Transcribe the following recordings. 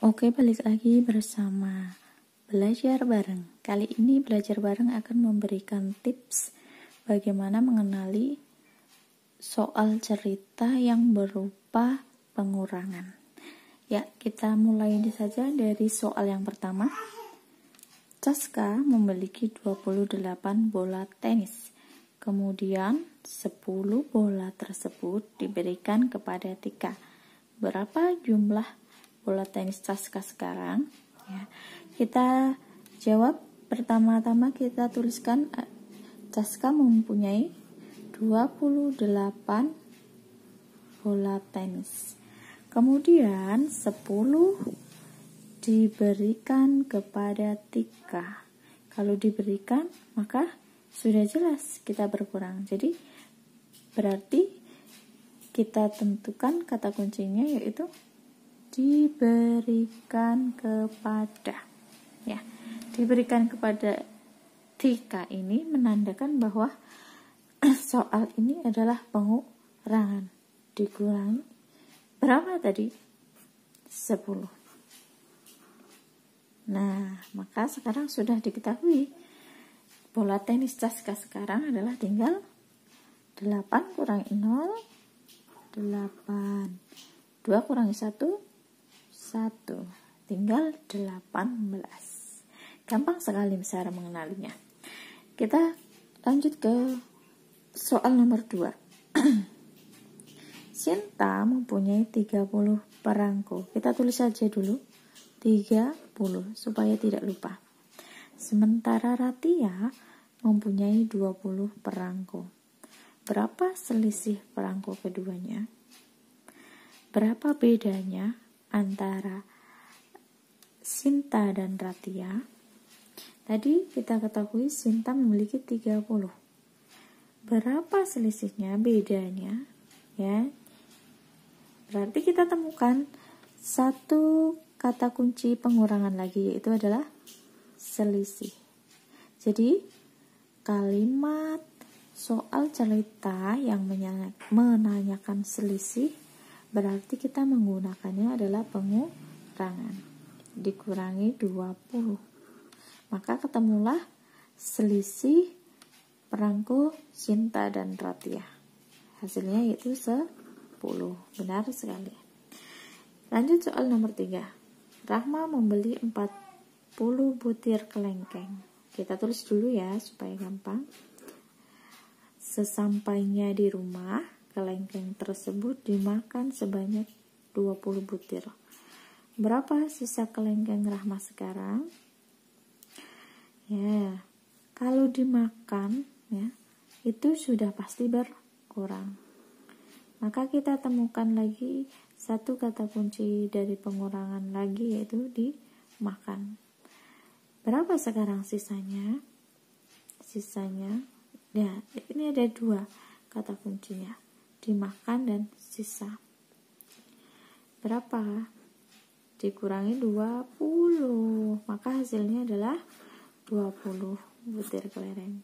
Oke, balik lagi bersama belajar bareng. Kali ini belajar bareng akan memberikan tips bagaimana mengenali soal cerita yang berupa pengurangan. Ya, kita mulai saja dari soal yang pertama. Caska memiliki 28 bola tenis. Kemudian 10 bola tersebut diberikan kepada Tika. Berapa jumlah tenis pasca sekarang ya. Kita jawab pertama-tama kita tuliskan Caska eh, mempunyai 28 bola tenis. Kemudian 10 diberikan kepada Tika. Kalau diberikan maka sudah jelas kita berkurang. Jadi berarti kita tentukan kata kuncinya yaitu diberikan kepada ya diberikan kepada tika ini menandakan bahwa soal ini adalah pengurangan dikurangi berapa tadi 10 nah maka sekarang sudah diketahui bola tenis Caska sekarang adalah tinggal 8 kurang 0 8 2 kurang 1 1 tinggal 18 gampang sekali cara mengenalinya kita lanjut ke soal nomor 2 Sinta mempunyai 30 perangko kita tulis saja dulu 30 supaya tidak lupa sementara Ratia mempunyai 20 perangko berapa selisih perangko keduanya berapa bedanya antara Sinta dan Ratia. Tadi kita ketahui Sinta memiliki 30. Berapa selisihnya bedanya? Ya. Berarti kita temukan satu kata kunci pengurangan lagi yaitu adalah selisih. Jadi kalimat soal cerita yang menanyakan selisih berarti kita menggunakannya adalah pengurangan dikurangi 20 maka ketemulah selisih perangku Cinta dan Ratia hasilnya yaitu 10 benar sekali lanjut soal nomor 3 Rahma membeli 40 butir kelengkeng kita tulis dulu ya supaya gampang sesampainya di rumah kelengkeng tersebut dimakan sebanyak 20 butir. Berapa sisa kelengkeng Rahma sekarang? Ya, kalau dimakan ya, itu sudah pasti berkurang. Maka kita temukan lagi satu kata kunci dari pengurangan lagi yaitu dimakan. Berapa sekarang sisanya? Sisanya, ya ini ada dua kata kuncinya dimakan dan sisa berapa dikurangi 20 maka hasilnya adalah 20 butir kelereng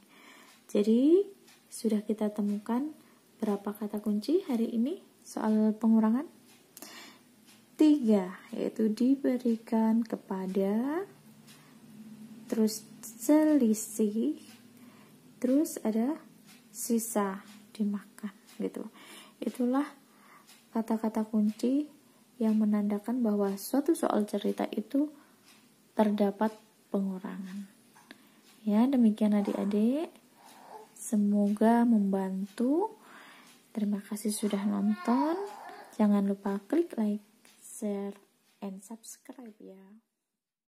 jadi sudah kita temukan berapa kata kunci hari ini soal pengurangan 3 yaitu diberikan kepada terus selisih terus ada sisa dimakan gitu. Itulah kata-kata kunci yang menandakan bahwa suatu soal cerita itu terdapat pengurangan. Ya, demikian adik-adik. Semoga membantu. Terima kasih sudah nonton. Jangan lupa klik like, share, and subscribe ya.